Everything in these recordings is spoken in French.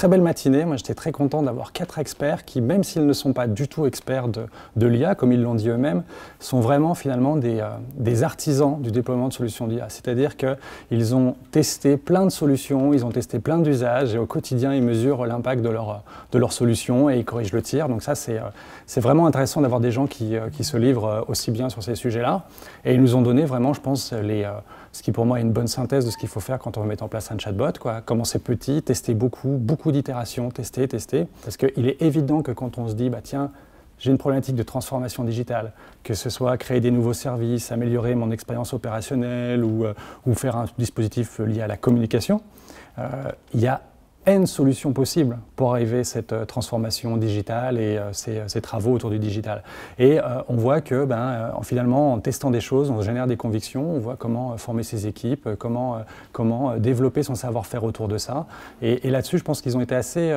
Très belle matinée. Moi, j'étais très content d'avoir quatre experts qui, même s'ils ne sont pas du tout experts de, de l'IA, comme ils l'ont dit eux-mêmes, sont vraiment finalement des, euh, des, artisans du déploiement de solutions d'IA. C'est-à-dire qu'ils ont testé plein de solutions, ils ont testé plein d'usages et au quotidien, ils mesurent l'impact de leur, de leur solutions et ils corrigent le tir. Donc ça, c'est euh, c'est vraiment intéressant d'avoir des gens qui, euh, qui, se livrent aussi bien sur ces sujets-là. Et ils nous ont donné vraiment, je pense, les ce qui pour moi est une bonne synthèse de ce qu'il faut faire quand on veut mettre en place un chatbot. Quoi. Commencer petit, tester beaucoup, beaucoup d'itérations, tester, tester. Parce qu'il est évident que quand on se dit, bah, tiens, j'ai une problématique de transformation digitale, que ce soit créer des nouveaux services, améliorer mon expérience opérationnelle ou, euh, ou, faire un dispositif lié à la communication, euh, il y a solutions possibles pour arriver à cette euh, transformation digitale et euh, euh, ces, travaux autour du digital. Et on voit que ben, finalement, en testant des choses, on génère des convictions, on voit comment former ses équipes, comment, comment développer son savoir-faire autour de ça. Et, là-dessus, je pense qu'ils ont été assez,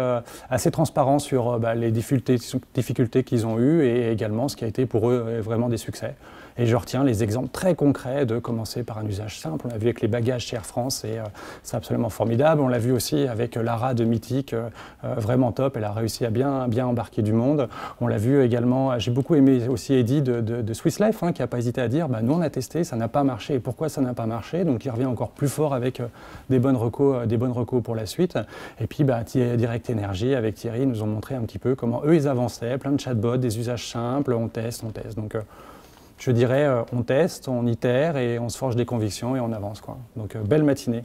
assez transparents sur ben, les difficultés, difficultés qu'ils ont eues et également ce qui a été pour eux vraiment des succès. Et je retiens les exemples très concrets de commencer par un usage simple. On l'a vu avec les bagages chez Air France et c'est absolument formidable. On l'a vu aussi avec la de mythique euh, euh, vraiment top. Elle a réussi à bien, bien embarquer du monde. On l'a vu également, j'ai beaucoup aimé aussi Eddie de, Swiss Life, hein, qui n'a pas hésité à dire bah, nous on a testé, ça n'a pas marché. Et pourquoi ça n'a pas marché Donc il revient encore plus fort avec euh, des bonnes recos, des bonnes recos pour la suite. Et puis bah, Direct Energy avec Thierry nous ont montré un petit peu comment eux ils avançaient, plein de chatbots, des usages simples, on teste, on teste. Donc je dirais, on teste, on itère et on se forge des convictions et on avance. Quoi. Donc belle matinée.